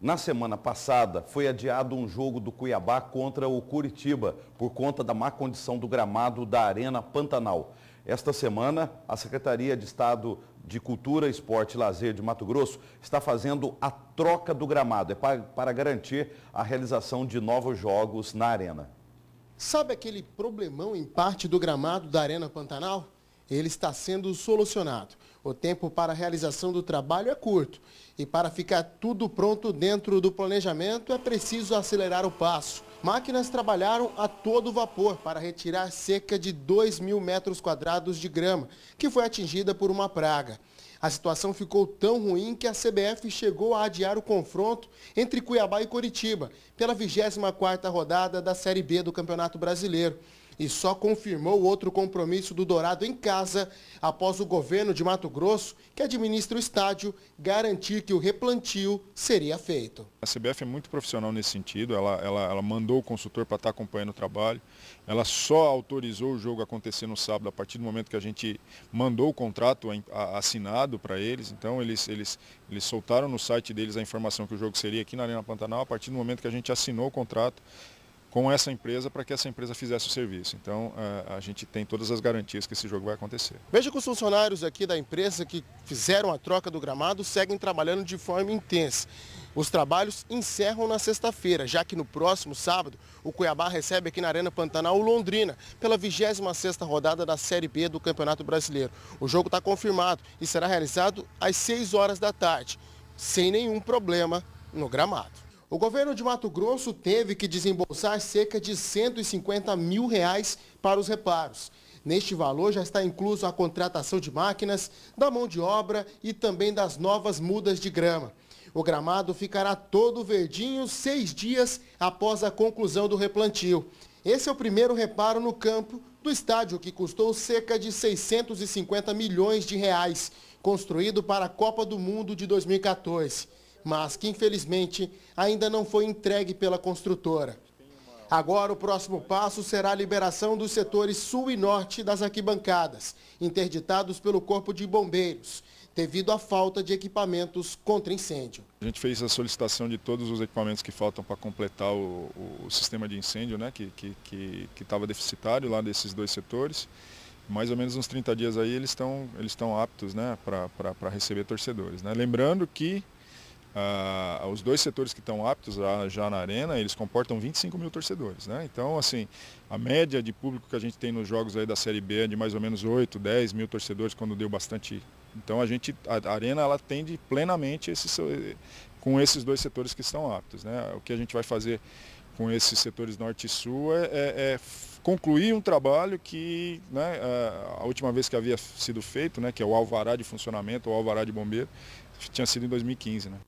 Na semana passada, foi adiado um jogo do Cuiabá contra o Curitiba, por conta da má condição do gramado da Arena Pantanal. Esta semana, a Secretaria de Estado de Cultura, Esporte e Lazer de Mato Grosso está fazendo a troca do gramado, é para, para garantir a realização de novos jogos na arena. Sabe aquele problemão em parte do gramado da Arena Pantanal? ele está sendo solucionado. O tempo para a realização do trabalho é curto e para ficar tudo pronto dentro do planejamento é preciso acelerar o passo. Máquinas trabalharam a todo vapor para retirar cerca de 2 mil metros quadrados de grama, que foi atingida por uma praga. A situação ficou tão ruim que a CBF chegou a adiar o confronto entre Cuiabá e Curitiba pela 24ª rodada da Série B do Campeonato Brasileiro e só confirmou outro compromisso do Dourado em casa após o governo de Mato Grosso, que administra o estádio, garantir que o replantio seria feito. A CBF é muito profissional nesse sentido, ela, ela, ela mandou o consultor para estar acompanhando o trabalho, ela só autorizou o jogo acontecer no sábado a partir do momento que a gente mandou o contrato assinado para eles, então eles, eles, eles soltaram no site deles a informação que o jogo seria aqui na Arena Pantanal a partir do momento que a gente assinou o contrato com essa empresa para que essa empresa fizesse o serviço. Então a, a, gente tem todas as garantias que esse jogo vai acontecer. Veja que os funcionários aqui da empresa que fizeram a troca do gramado seguem trabalhando de forma intensa. Os trabalhos encerram na sexta-feira, já que no próximo sábado o Cuiabá recebe aqui na Arena Pantanal o Londrina pela 26ª rodada da Série B do Campeonato Brasileiro. O jogo está confirmado e será realizado às 6 horas da tarde, sem nenhum problema no gramado. O governo de Mato Grosso teve que desembolsar cerca de 150 mil reais para os reparos. Neste valor já está incluso a contratação de máquinas, da mão de obra e também das novas mudas de grama. O gramado ficará todo verdinho seis dias após a conclusão do replantio. Esse é o primeiro reparo no campo do estádio que custou cerca de 650 milhões de reais, construído para a Copa do Mundo de 2014 mas que infelizmente ainda não foi entregue pela construtora. Agora o próximo passo será a liberação dos setores sul e norte das arquibancadas, interditados pelo Corpo de Bombeiros, devido à falta de equipamentos contra incêndio. A gente fez a solicitação de todos os equipamentos que faltam para completar o, o sistema de incêndio, né, que estava que, que, que deficitário lá desses dois setores. Mais ou menos uns 30 dias aí eles estão eles aptos né, para receber torcedores. Né? Lembrando que ah, os dois setores que estão aptos já, já, na arena, eles comportam 25 mil torcedores. Né? Então, assim, a média de público que a gente tem nos jogos aí da Série B é de mais ou menos 8, 10 mil torcedores, quando deu bastante. Então, a gente, a, a arena, ela atende plenamente esses, com esses dois setores que estão aptos. Né? O que a gente vai fazer com esses setores norte e sul é, é, é concluir um trabalho que né, a última vez que havia sido feito, né, que é o alvará de funcionamento, o alvará de bombeiro, tinha sido em 2015. Né?